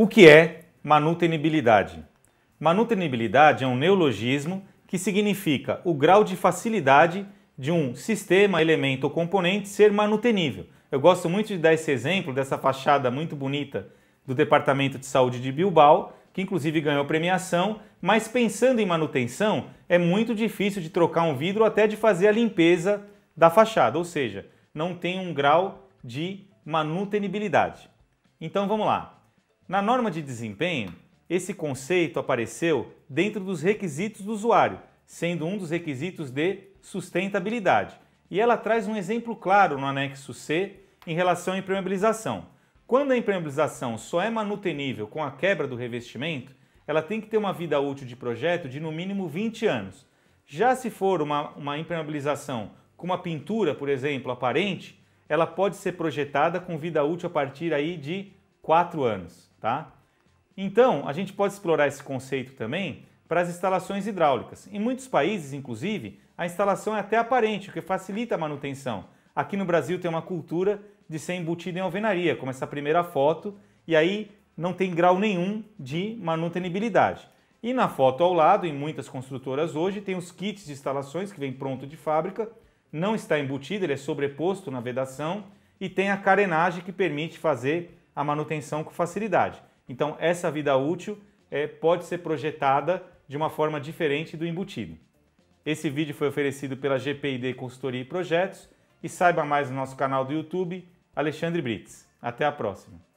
O que é manutenibilidade? Manutenibilidade é um neologismo que significa o grau de facilidade de um sistema, elemento ou componente ser manutenível. Eu gosto muito de dar esse exemplo dessa fachada muito bonita do Departamento de Saúde de Bilbao, que inclusive ganhou premiação, mas pensando em manutenção, é muito difícil de trocar um vidro até de fazer a limpeza da fachada, ou seja, não tem um grau de manutenibilidade. Então vamos lá. Na norma de desempenho, esse conceito apareceu dentro dos requisitos do usuário, sendo um dos requisitos de sustentabilidade. E ela traz um exemplo claro no anexo C em relação à impermeabilização. Quando a impermeabilização só é manutenível com a quebra do revestimento, ela tem que ter uma vida útil de projeto de no mínimo 20 anos. Já se for uma, uma impermeabilização com uma pintura, por exemplo, aparente, ela pode ser projetada com vida útil a partir aí de 4 anos tá? Então, a gente pode explorar esse conceito também para as instalações hidráulicas. Em muitos países, inclusive, a instalação é até aparente, o que facilita a manutenção. Aqui no Brasil tem uma cultura de ser embutida em alvenaria, como essa primeira foto, e aí não tem grau nenhum de manutenibilidade. E na foto ao lado, em muitas construtoras hoje, tem os kits de instalações que vem pronto de fábrica, não está embutido, ele é sobreposto na vedação, e tem a carenagem que permite fazer a manutenção com facilidade. Então, essa vida útil é, pode ser projetada de uma forma diferente do embutido. Esse vídeo foi oferecido pela GPID Consultoria e Projetos e saiba mais no nosso canal do YouTube, Alexandre Brits. Até a próxima!